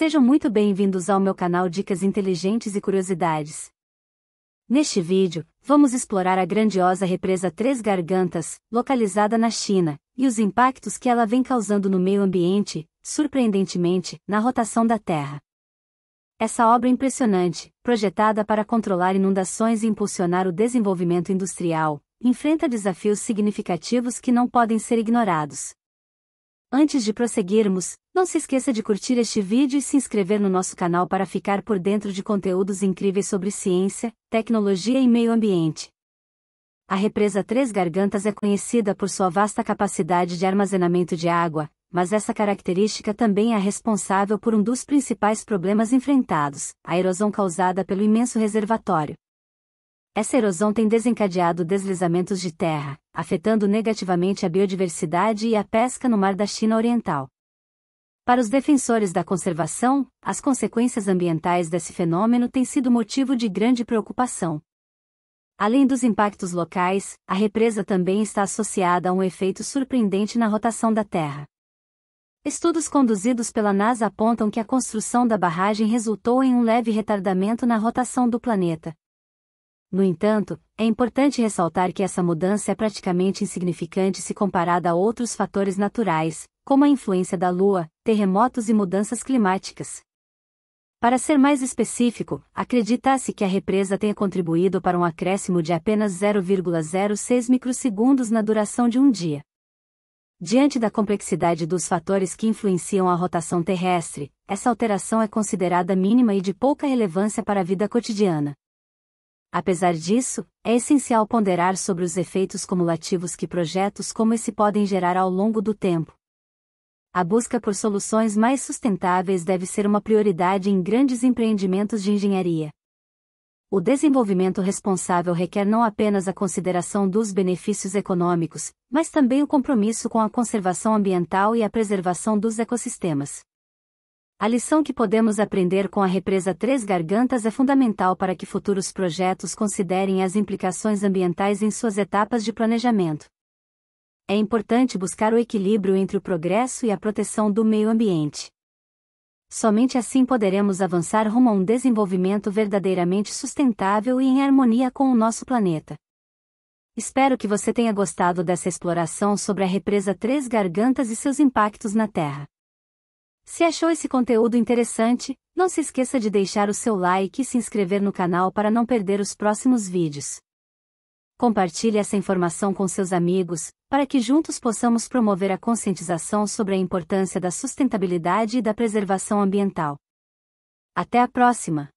Sejam muito bem-vindos ao meu canal Dicas Inteligentes e Curiosidades. Neste vídeo, vamos explorar a grandiosa represa Três Gargantas, localizada na China, e os impactos que ela vem causando no meio ambiente, surpreendentemente, na rotação da Terra. Essa obra é impressionante, projetada para controlar inundações e impulsionar o desenvolvimento industrial, enfrenta desafios significativos que não podem ser ignorados. Antes de prosseguirmos, não se esqueça de curtir este vídeo e se inscrever no nosso canal para ficar por dentro de conteúdos incríveis sobre ciência, tecnologia e meio ambiente. A represa Três Gargantas é conhecida por sua vasta capacidade de armazenamento de água, mas essa característica também é responsável por um dos principais problemas enfrentados, a erosão causada pelo imenso reservatório. Essa erosão tem desencadeado deslizamentos de terra, afetando negativamente a biodiversidade e a pesca no mar da China Oriental. Para os defensores da conservação, as consequências ambientais desse fenômeno têm sido motivo de grande preocupação. Além dos impactos locais, a represa também está associada a um efeito surpreendente na rotação da Terra. Estudos conduzidos pela NASA apontam que a construção da barragem resultou em um leve retardamento na rotação do planeta. No entanto, é importante ressaltar que essa mudança é praticamente insignificante se comparada a outros fatores naturais, como a influência da Lua, terremotos e mudanças climáticas. Para ser mais específico, acredita-se que a represa tenha contribuído para um acréscimo de apenas 0,06 microsegundos na duração de um dia. Diante da complexidade dos fatores que influenciam a rotação terrestre, essa alteração é considerada mínima e de pouca relevância para a vida cotidiana. Apesar disso, é essencial ponderar sobre os efeitos cumulativos que projetos como esse podem gerar ao longo do tempo. A busca por soluções mais sustentáveis deve ser uma prioridade em grandes empreendimentos de engenharia. O desenvolvimento responsável requer não apenas a consideração dos benefícios econômicos, mas também o compromisso com a conservação ambiental e a preservação dos ecossistemas. A lição que podemos aprender com a represa Três Gargantas é fundamental para que futuros projetos considerem as implicações ambientais em suas etapas de planejamento é importante buscar o equilíbrio entre o progresso e a proteção do meio ambiente. Somente assim poderemos avançar rumo a um desenvolvimento verdadeiramente sustentável e em harmonia com o nosso planeta. Espero que você tenha gostado dessa exploração sobre a represa Três Gargantas e seus impactos na Terra. Se achou esse conteúdo interessante, não se esqueça de deixar o seu like e se inscrever no canal para não perder os próximos vídeos. Compartilhe essa informação com seus amigos, para que juntos possamos promover a conscientização sobre a importância da sustentabilidade e da preservação ambiental. Até a próxima!